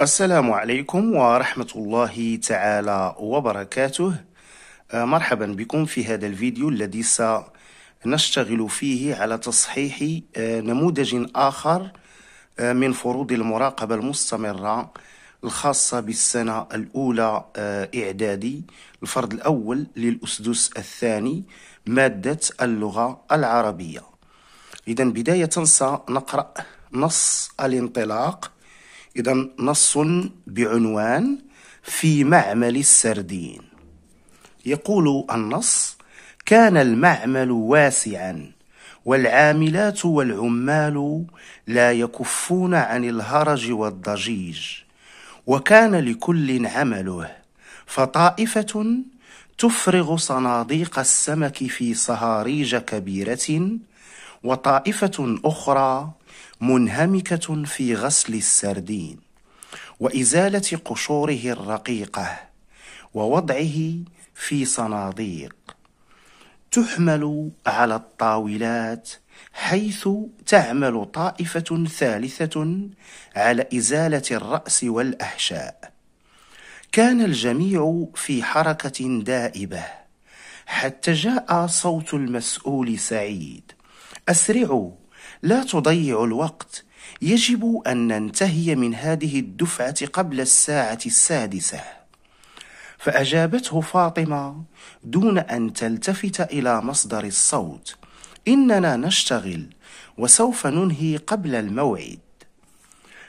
السلام عليكم ورحمة الله تعالى وبركاته آه، مرحبا بكم في هذا الفيديو الذي سنشتغل فيه على تصحيح آه، نموذج آخر آه، من فروض المراقبة المستمرة الخاصة بالسنة الأولى إعدادي الفرد الأول للأسدس الثاني مادة اللغة العربية إذا بداية سنقرأ نص الانطلاق إذا نص بعنوان في معمل السردين يقول النص كان المعمل واسعا والعاملات والعمال لا يكفون عن الهرج والضجيج وكان لكل عمله فطائفة تفرغ صناديق السمك في صهاريج كبيرة وطائفة أخرى منهمكة في غسل السردين وإزالة قشوره الرقيقة ووضعه في صناديق تحمل على الطاولات حيث تعمل طائفة ثالثة على إزالة الرأس والأحشاء كان الجميع في حركة دائبة حتى جاء صوت المسؤول سعيد أسرعوا لا تضيعوا الوقت يجب ان ننتهي من هذه الدفعه قبل الساعه السادسه فاجابته فاطمه دون ان تلتفت الى مصدر الصوت اننا نشتغل وسوف ننهي قبل الموعد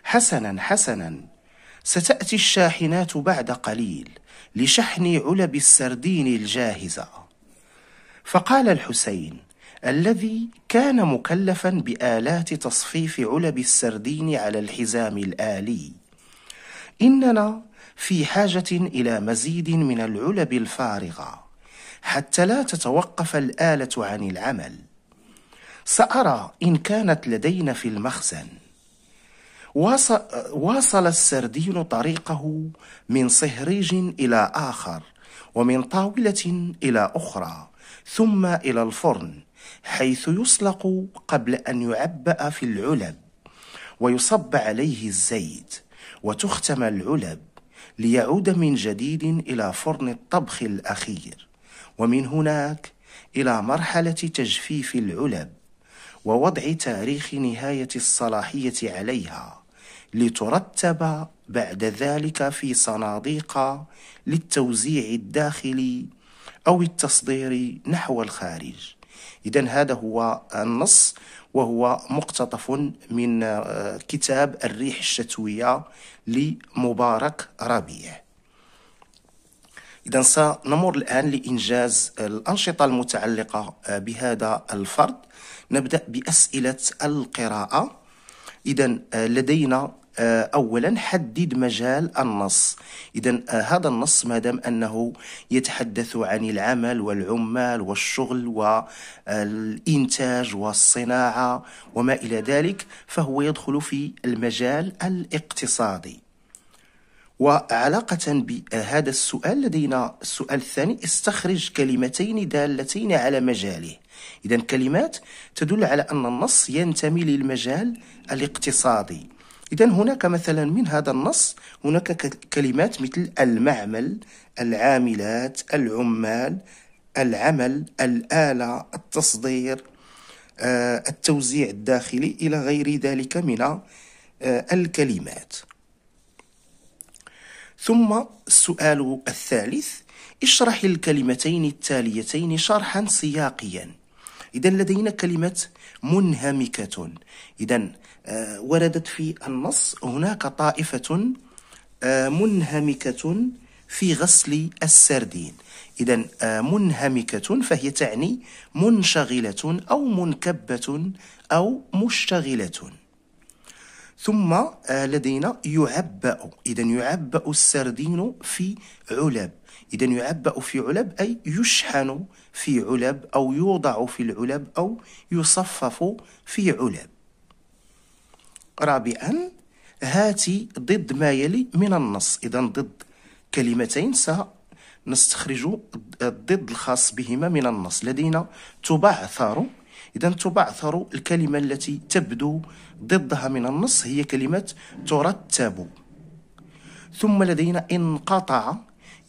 حسنا حسنا ستاتي الشاحنات بعد قليل لشحن علب السردين الجاهزه فقال الحسين الذي كان مكلفا بالات تصفيف علب السردين على الحزام الالي اننا في حاجه الى مزيد من العلب الفارغه حتى لا تتوقف الاله عن العمل سارى ان كانت لدينا في المخزن واصل السردين طريقه من صهريج الى اخر ومن طاوله الى اخرى ثم الى الفرن حيث يسلق قبل أن يعبأ في العلب ويصب عليه الزيت وتختم العلب ليعود من جديد إلى فرن الطبخ الأخير ومن هناك إلى مرحلة تجفيف العلب ووضع تاريخ نهاية الصلاحية عليها لترتب بعد ذلك في صناديق للتوزيع الداخلي أو التصدير نحو الخارج إذا هذا هو النص وهو مقتطف من آه، كتاب الريح الشتوية لمبارك ربيع إذا سنمر الآن لإنجاز الأنشطة المتعلقة آه، بهذا الفرد نبدأ بأسئلة القراءة إذا آه، لدينا آه، أولا حدد مجال النص إذا آه، هذا النص ما دام أنه يتحدث عن العمل والعمال والشغل والإنتاج والصناعة وما إلى ذلك فهو يدخل في المجال الاقتصادي وعلاقة بهذا آه، السؤال لدينا السؤال الثاني استخرج كلمتين دالتين على مجاله إذا كلمات تدل على أن النص ينتمي للمجال الاقتصادي إذا هناك مثلا من هذا النص هناك كلمات مثل المعمل العاملات العمال العمل الآلة التصدير آه، التوزيع الداخلي إلى غير ذلك من آه، الكلمات ثم السؤال الثالث اشرح الكلمتين التاليتين شرحا سياقيا إذا لدينا كلمة منهمكة إذا آه، وردت في النص هناك طائفة آه، منهمكة في غسل السردين إذا آه، منهمكة فهي تعني منشغلة أو منكبة أو مشتغلة ثم لدينا يعبأ إذا يعبأ السردين في علب إذا يعبأ في علب أي يشحن في علب أو يوضع في العلب أو يصفف في علب رابعا هاتي ضد ما يلي من النص إذا ضد كلمتين سنستخرج الضد الخاص بهما من النص لدينا تبعثر إذا تبعثر الكلمة التي تبدو ضدها من النص هي كلمة ترتب ثم لدينا انقطع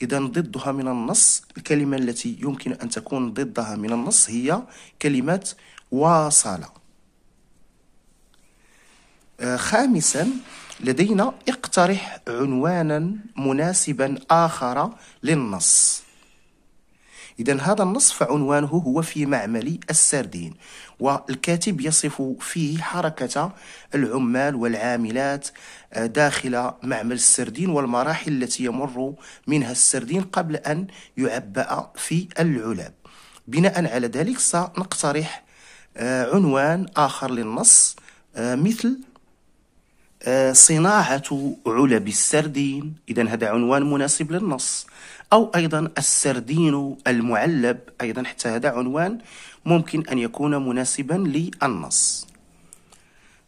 إذا ضدها من النص الكلمة التي يمكن أن تكون ضدها من النص هي كلمة واصل آه، خامسا لدينا اقترح عنوانا مناسبا آخر للنص إذا هذا النص فعنوانه هو في معمل السردين والكاتب يصف فيه حركة العمال والعاملات آه، داخل معمل السردين والمراحل التي يمر منها السردين قبل أن يعبأ في العلب بناء على ذلك سنقترح آه، عنوان آخر للنص آه، مثل صناعة علب السردين إذا هذا عنوان مناسب للنص أو أيضا السردين المعلب أيضا حتى هذا عنوان ممكن أن يكون مناسبا للنص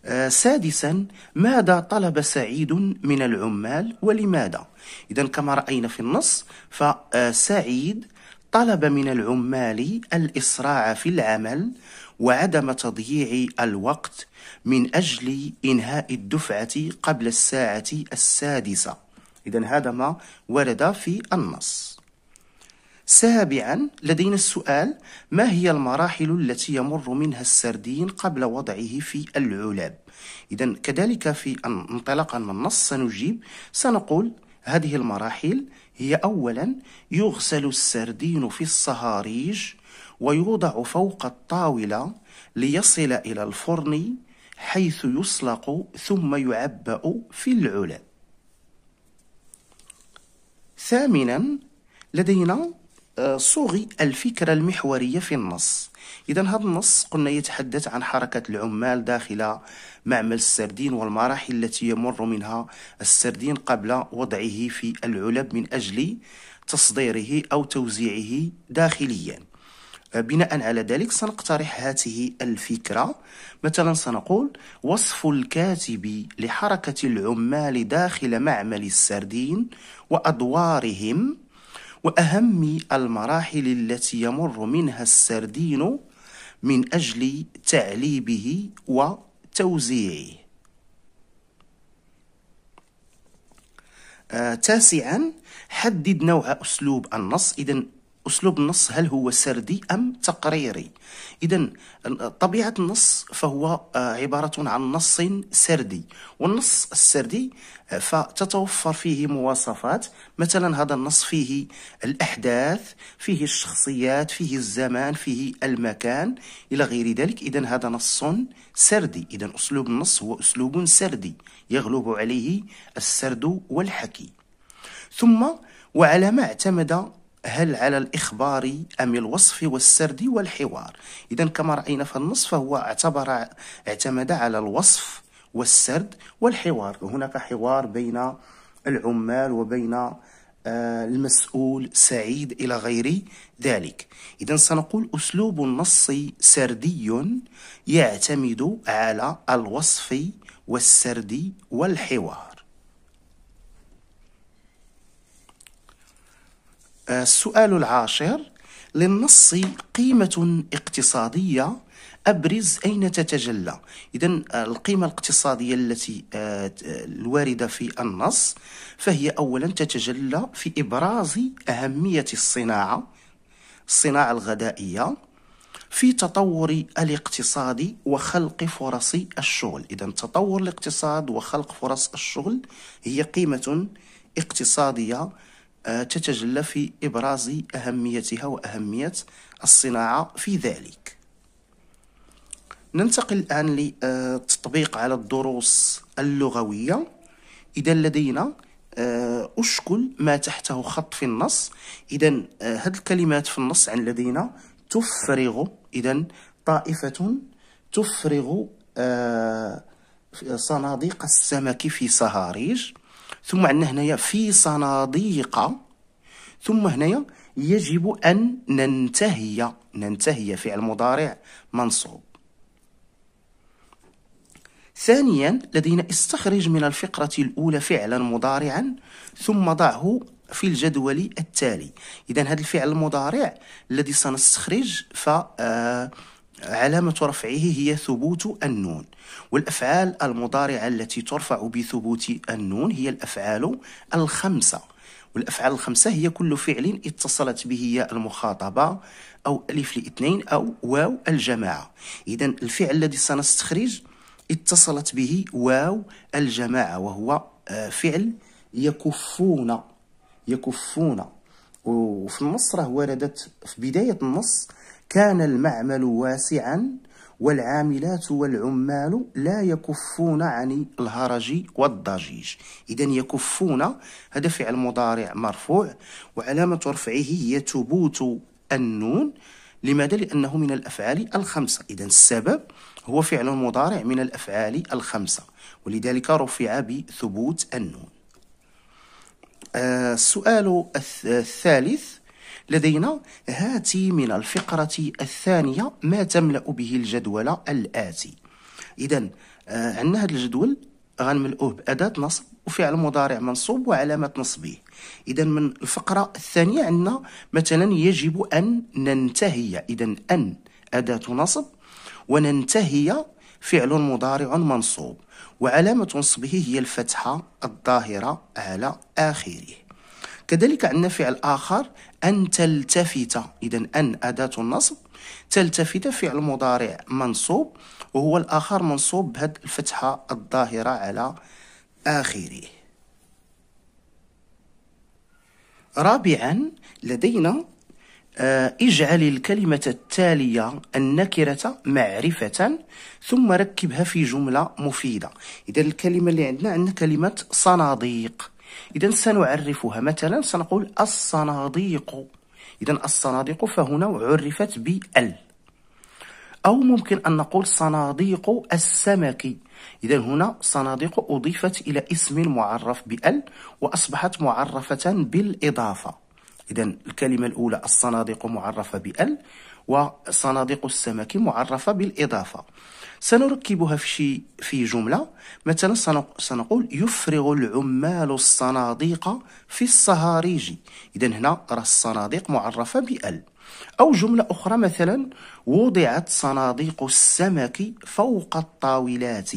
آه، سادسا ماذا طلب سعيد من العمال ولماذا إذا كما رأينا في النص فسعيد آه، طلب من العمال الإسراع في العمل وعدم تضييع الوقت من أجل إنهاء الدفعة قبل الساعة السادسة إذا هذا ما ورد في النص سابعا لدينا السؤال ما هي المراحل التي يمر منها السردين قبل وضعه في العلب إذا كذلك في انطلاقا من النص سنجيب سنقول هذه المراحل هي أولا يغسل السردين في الصهاريج ويوضع فوق الطاولة ليصل إلى الفرن حيث يسلق ثم يعبأ في العلب ثامنا لدينا آه، صوغي الفكرة المحورية في النص إذا هذا النص قلنا يتحدث عن حركة العمال داخل معمل السردين والمراحل التي يمر منها السردين قبل وضعه في العلب من أجل تصديره أو توزيعه داخليا بناء على ذلك سنقترح هذه الفكرة مثلا سنقول وصف الكاتب لحركة العمال داخل معمل السردين وأدوارهم وأهم المراحل التي يمر منها السردين من أجل تعليبه وتوزيعه آه، تاسعا حدد نوع أسلوب النص إذا أسلوب النص هل هو سردي أم تقريري إذا طبيعة النص فهو آه، عبارة عن نص سردي والنص السردي آه، فتتوفر فيه مواصفات مثلا هذا النص فيه الأحداث فيه الشخصيات فيه الزمان فيه المكان إلى غير ذلك إذا هذا نص سردي إذا أسلوب النص هو أسلوب سردي يغلب عليه السرد والحكي ثم وعلى ما اعتمد هل على الإخبار أم الوصف والسرد والحوار إذا كما رأينا في النص فهو اعتبر اعتمد على الوصف والسرد والحوار هناك حوار بين العمال وبين آه، المسؤول سعيد إلى غير ذلك إذا سنقول أسلوب النص سردي يعتمد على الوصف والسرد والحوار السؤال العاشر للنص قيمة اقتصادية أبرز أين تتجلى إذا القيمة الاقتصادية التي آه، الواردة في النص فهي أولا تتجلى في إبراز أهمية الصناعة الصناعة الغذائية في تطور الاقتصاد وخلق فرص الشغل إذا تطور الاقتصاد وخلق فرص الشغل هي قيمة اقتصادية آه، تتجلى في إبراز أهميتها وأهمية الصناعة في ذلك ننتقل الآن للتطبيق على الدروس اللغوية إذا لدينا آه، أشكل ما تحته خط في النص إذا هاد آه، الكلمات في النص عن لدينا تفرغ إذا طائفة تفرغ صناديق السمك في صهاريج ثم عندنا هنايا في صناديق ثم هنايا يجب أن ننتهي ننتهي فعل مضارع منصوب ثانيا لدينا استخرج من الفقرة الأولى فعلا مضارعا ثم ضعه في الجدول التالي إذا هذا الفعل المضارع الذي سنستخرج ف آه علامة رفعه هي ثبوت النون والأفعال المضارعة التي ترفع بثبوت النون هي الأفعال الخمسة والأفعال الخمسة هي كل فعل اتصلت به المخاطبة أو ألف لاثنين أو واو الجماعة إذا الفعل الذي سنستخرج اتصلت به واو الجماعة وهو آه، فعل يكفون يكفون وفي النص راه وردت في بداية النص كان المعمل واسعا والعاملات والعمال لا يكفون عن الهرج والضجيج إذا يكفون هذا فعل مضارع مرفوع وعلامة رفعه هي ثبوت النون لماذا؟ لأنه من الأفعال الخمسة إذا السبب هو فعل مضارع من الأفعال الخمسة ولذلك رفع بثبوت النون آه، السؤال الثالث لدينا هاتي من الفقرة الثانية ما تملأ به الجدول الآتي إذا آه، عندنا هذا الجدول غنملؤوه بأداة نصب وفعل مضارع منصوب وعلامة نصبه إذا من الفقرة الثانية عندنا مثلا يجب أن ننتهي إذا أن أداة نصب وننتهي فعل مضارع منصوب وعلامة نصبه هي الفتحة الظاهرة على آخره كذلك عندنا فعل آخر أن تلتفت إذا أن أداة النصب تلتفت فعل مضارع منصوب وهو الآخر منصوب بهذه الفتحة الظاهرة على آخره رابعا لدينا آه، اجعل الكلمة التالية النكرة معرفة ثم ركبها في جملة مفيدة إذا الكلمة اللي عندنا عندنا كلمة صناديق إذا سنعرفها مثلا سنقول الصناديق إذا الصناديق فهنا عرفت بال أو ممكن أن نقول صناديق السمك إذا هنا صناديق أضيفت إلى اسم معرف بال وأصبحت معرفة بالإضافة إذا الكلمة الأولى الصناديق معرفة بال وصناديق السمك معرفة بالإضافة سنركبها في شي في جملة مثلا سنقول يفرغ العمال الصناديق في الصهاريج إذا هنا راه الصناديق معرفة بأل أو جملة أخرى مثلا وضعت صناديق السمك فوق الطاولات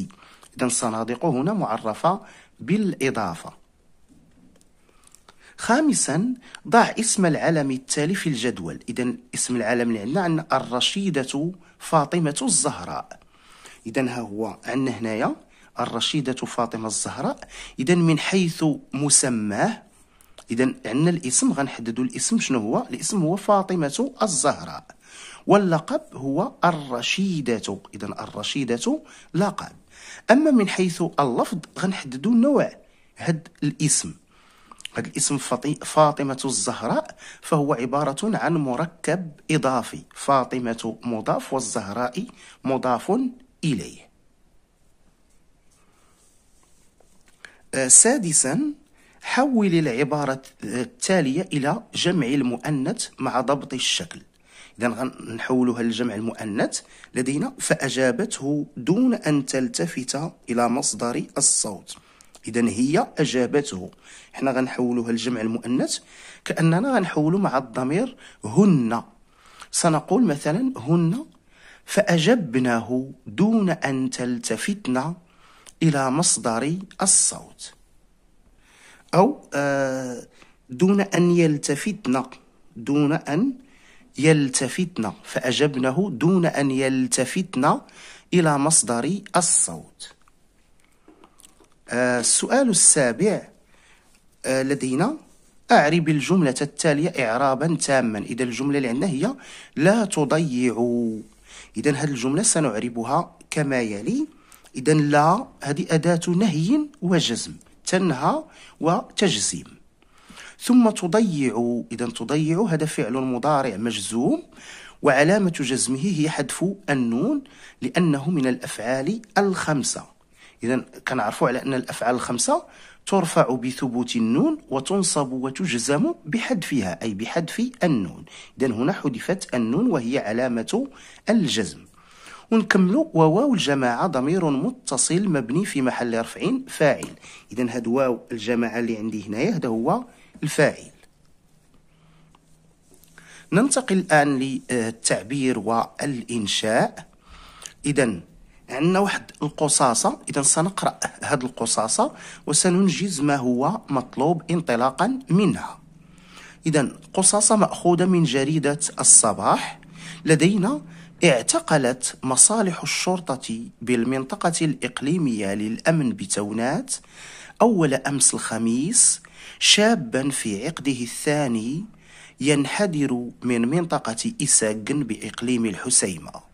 إذا صناديق هنا معرفة بالإضافة خامسا ضع اسم العلم التالي في الجدول إذا اسم العلم اللي عندنا عندنا الرشيدة فاطمة الزهراء إذا ها هو عندنا هنايا الرشيدة فاطمة الزهراء إذا من حيث مسماه إذا عندنا الاسم غنحددوا الاسم شنو هو الاسم هو فاطمة الزهراء واللقب هو الرشيدة إذا الرشيدة لقب أما من حيث اللفظ غنحددوا نوع هاد الاسم هذا الاسم فاطمة الزهراء فهو عبارة عن مركب إضافي فاطمة مضاف والزهراء مضاف إليه آه، سادسا حول العبارة التالية إلى جمع المؤنث مع ضبط الشكل إذا نحولها للجمع المؤنث لدينا فأجابته دون أن تلتفت إلى مصدر الصوت اذا هي اجابته حنا غنحولوها لجمع المؤنث كاننا غنحولو مع الضمير هن سنقول مثلا هن فاجبناه دون ان تلتفتنا الى مصدر الصوت او آه، دون ان يلتفتنا دون ان يلتفتنا فاجبناه دون ان يلتفتنا الى مصدر الصوت آه، السؤال السابع آه، لدينا أعرب الجملة التالية إعرابا تاما إذا الجملة اللي عندنا هي لا تضيع إذا هذه الجملة سنعربها كما يلي إذا لا هذه أداة نهي وجزم تنهى وتجزيم ثم تضيع إذا تضيع هذا فعل مضارع مجزوم وعلامة جزمه هي حذف النون لأنه من الأفعال الخمسة إذا كنعرفوا على أن الأفعال الخمسة ترفع بثبوت النون وتنصب وتجزم بحذفها أي بحذف النون إذا هنا حذفت النون وهي علامة الجزم ونكملوا وواو الجماعة ضمير متصل مبني في محل رفع فاعل إذا هاد واو الجماعة اللي عندي هنايا هذا هو الفاعل ننتقل الآن للتعبير والإنشاء إذا عندنا واحد القصاصة إذا سنقرأ هذه القصاصة وسننجز ما هو مطلوب انطلاقا منها إذا قصاصة مأخوذة من جريدة الصباح لدينا اعتقلت مصالح الشرطة بالمنطقة الإقليمية للأمن بتونات أول أمس الخميس شابا في عقده الثاني ينحدر من منطقة إساق بإقليم الحسيمة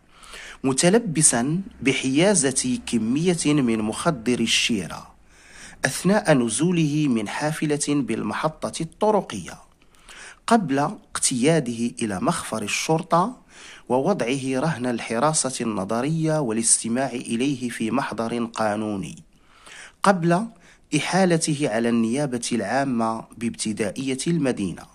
متلبسا بحيازة كمية من مخدر الشيرة أثناء نزوله من حافلة بالمحطة الطرقية قبل اقتياده إلى مخفر الشرطة ووضعه رهن الحراسة النظرية والاستماع إليه في محضر قانوني قبل إحالته على النيابة العامة بابتدائية المدينة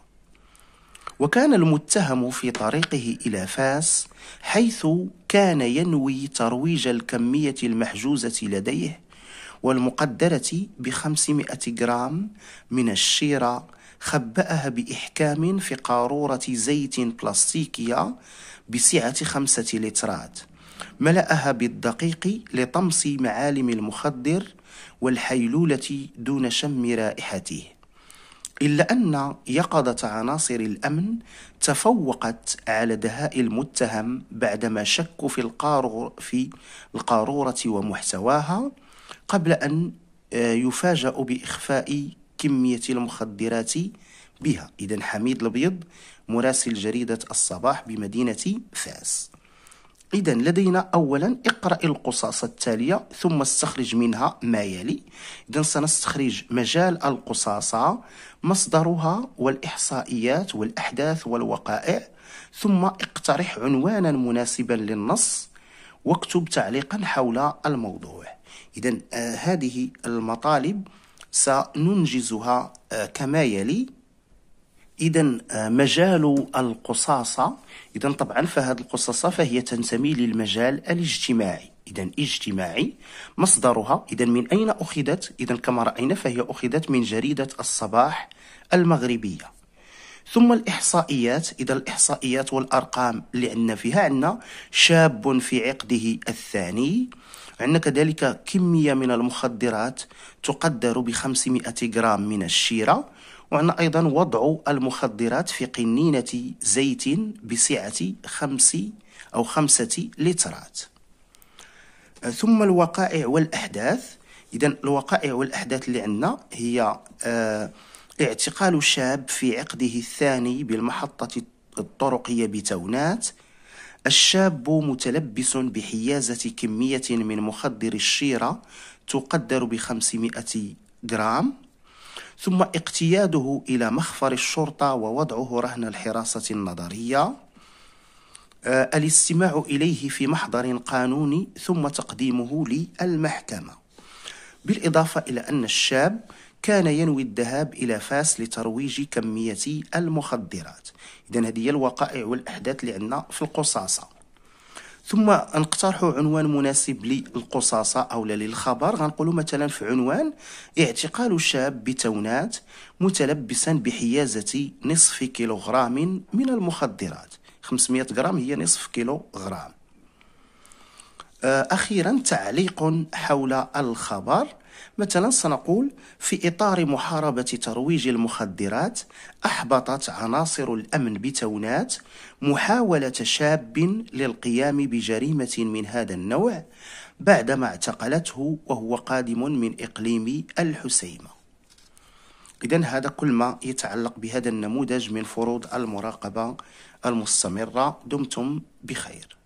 وكان المتهم في طريقه إلى فاس حيث كان ينوي ترويج الكمية المحجوزة لديه والمقدرة بخمسمائة جرام من الشيرة خبأها بإحكام في قارورة زيت بلاستيكية بسعة خمسة لترات ملأها بالدقيق لطمس معالم المخدر والحيلولة دون شم رائحته إلا أن يقظة عناصر الأمن تفوقت على دهاء المتهم بعدما شكوا في القارور في القارورة ومحتواها قبل أن آه، يفاجأوا بإخفاء كمية المخدرات بها إذا حميد الأبيض مراسل جريدة الصباح بمدينة فاس إذا لدينا أولا اقرأ القصاصة التالية ثم استخرج منها ما يلي إذا سنستخرج مجال القصاصة مصدرها والإحصائيات والأحداث والوقائع ثم اقترح عنوانا مناسبا للنص واكتب تعليقا حول الموضوع إذا آه، هذه المطالب سننجزها آه، كما يلي إذا آه، مجال القصاصة إذا طبعا فهذه القصاصة فهي تنتمي للمجال الاجتماعي إذا اجتماعي مصدرها إذا من أين أخذت؟ إذا كما رأينا فهي أخذت من جريدة الصباح المغربية ثم الإحصائيات إذا الإحصائيات والأرقام اللي عندنا فيها عندنا شاب في عقده الثاني عندنا كذلك كمية من المخدرات تقدر ب 500 غرام من الشيرة وعندنا أيضا وضع المخدرات في قنينة زيت بسعة خمس أو خمسة لترات ثم الوقائع والأحداث إذا الوقائع والأحداث اللي عندنا هي آه، اعتقال شاب في عقده الثاني بالمحطة الطرقية بتونات الشاب متلبس بحيازة كمية من مخدر الشيرة تقدر بخمسمائة جرام ثم اقتياده إلى مخفر الشرطة ووضعه رهن الحراسة النظرية آه، الاستماع إليه في محضر قانوني ثم تقديمه للمحكمة بالإضافة إلى أن الشاب كان ينوي الذهاب إلى فاس لترويج كمية المخدرات إذا هذه هي الوقائع والأحداث اللي عندنا في القصاصة ثم نقترحوا عنوان مناسب للقصاصة أو للخبر غنقولوا مثلا في عنوان اعتقال شاب بتونات متلبسا بحيازة نصف كيلوغرام من المخدرات 500 غرام هي نصف كيلوغرام آه، أخيرا تعليق حول الخبر مثلا سنقول في إطار محاربة ترويج المخدرات أحبطت عناصر الأمن بتونات محاولة شاب للقيام بجريمة من هذا النوع بعدما اعتقلته وهو قادم من إقليم الحسيمة إذا هذا كل ما يتعلق بهذا النموذج من فروض المراقبة المستمرة دمتم بخير